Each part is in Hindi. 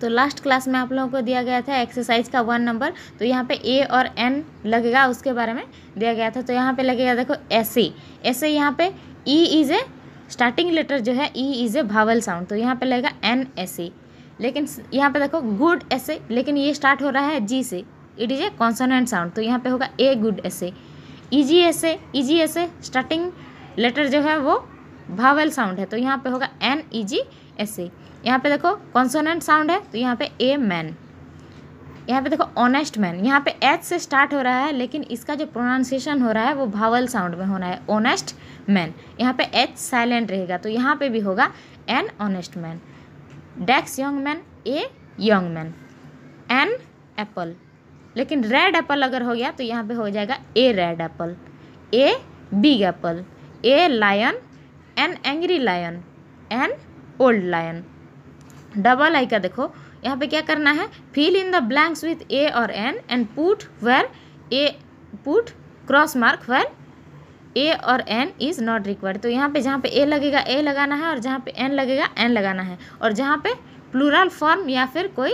तो लास्ट क्लास में आप लोगों को दिया गया था एक्सरसाइज का वन नंबर तो यहाँ पे ए और एन लगेगा उसके बारे में दिया गया था तो यहाँ पे लगेगा देखो ऐसे ऐसे यहाँ पे E is a starting letter जो है ई इज़ ए भावल साउंड तो यहाँ पे लगेगा एन ऐसे लेकिन यहाँ पे देखो गुड ऐसे लेकिन ये स्टार्ट हो रहा है जी से it is a consonant sound तो यहाँ पे होगा ए गुड ऐसे ईजी ऐसे एस ऐसे स्टार्टिंग लेटर जो है वो भावल साउंड है तो यहाँ पे होगा N E G S A यहाँ पे देखो कॉन्सोनेंट साउंड है तो यहाँ पे ए मैन यहाँ पे देखो ऑनेस्ट मैन यहाँ पे एच से स्टार्ट हो रहा है लेकिन इसका जो प्रोनाउंसिएशन हो रहा है वो भावल साउंड में होना है ऑनेस्ट मैन यहाँ पे एच साइलेंट रहेगा तो यहाँ पे भी होगा an honest man dash young man a young man an apple लेकिन रेड एप्पल अगर हो गया तो यहाँ पे हो जाएगा a red apple a big apple a lion an angry lion an old lion double I का देखो यहाँ पे क्या करना है fill in the blanks with a और an and put where a put cross mark where a और एन इज़ नॉट रिक्वायर्ड तो यहाँ पे जहाँ पे ए लगेगा ए लगाना है और जहाँ पे एन लगेगा एन लगाना है और जहाँ पे प्लूरल फॉर्म या फिर कोई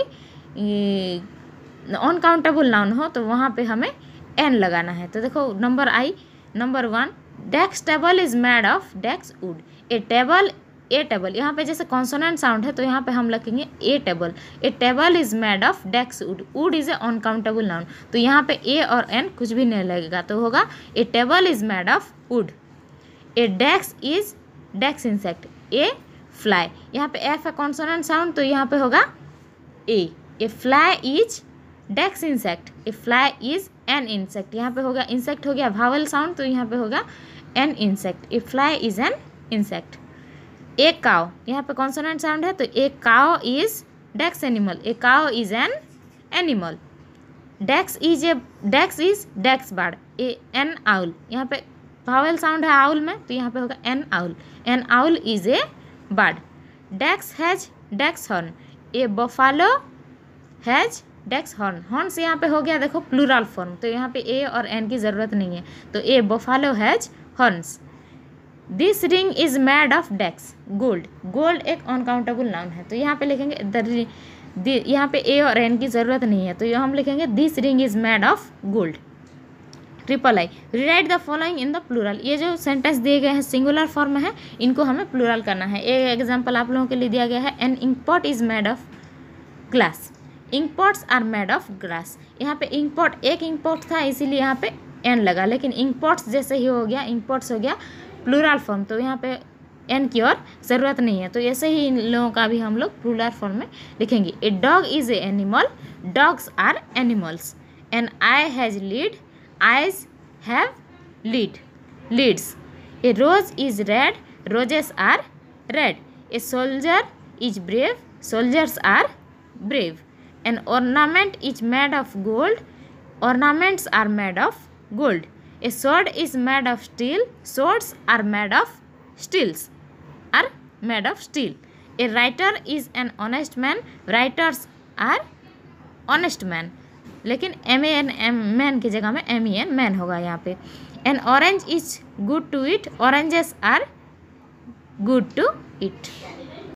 अनकाउंटेबल नाउन हो तो वहाँ पे हमें एन लगाना है तो देखो number I number one dash table is made of dash wood a table a table यहाँ पे जैसे कॉन्सोनेंट साउंड है तो यहाँ पे हम लिखेंगे a table a table is made of dash wood wood is a uncountable noun तो यहाँ पे ए और एन कुछ भी नहीं लगेगा तो होगा a table is made of wood a dash is dash insect a fly यहाँ पे एफ है कॉन्सोनेंट साउंड तो यहाँ पे होगा a a fly is dash insect a fly is an insect यहाँ पे होगा इंसेक्ट हो गया भावल साउंड तो यहाँ पे होगा an insect a fly is an insect a cow यहाँ पे कॉन्सोनेंट साउंड है तो a cow is dash animal a cow is an animal dash is a dash is dash bird a an owl यहाँ पे भावल साउंड है आउल में तो यहाँ पे होगा an owl an owl is a bird dash has dash horn a buffalo has dash horn horns यहाँ पे हो गया देखो प्लूरल फॉर्म तो यहाँ पे ए और एन की ज़रूरत नहीं है तो a buffalo has horns this ring is made of dash gold gold एक अनकाउंटेबल नाम है तो यहाँ पे लिखेंगे यहाँ पे ए और एन की ज़रूरत नहीं है तो यहाँ हम लिखेंगे this ring is made of gold triple I rewrite the following in the plural ये जो सेंटेंस दिए गए हैं सिंगुलर फॉर्म में है इनको हमें प्लूरल करना है एक एग्जाम्पल आप लोगों के लिए दिया गया है an ink pot is made of glass ink pots are made of grass यहाँ पे इंक पॉट एक इंक पॉट था इसीलिए यहाँ पे एन लगा लेकिन इंक पॉट्स जैसे ही हो गया इंक पॉट्स हो गया प्लूरल फॉर्म तो यहाँ पे एन की और ज़रूरत नहीं है तो ऐसे ही इन लोगों का भी हम लोग प्लूरल फॉर्म में लिखेंगे a dog is a animal dogs are animals an eye has lid eyes have lid lids a rose is red roses are red a soldier is brave soldiers are brave an ornament is made of gold ornaments are made of gold a sword is made of steel swords are made of steels are made of steel a writer is an honest man writers are honest man लेकिन M A N M man की जगह में एम ई एन मैन होगा यहाँ पे an orange is good to eat oranges are good to it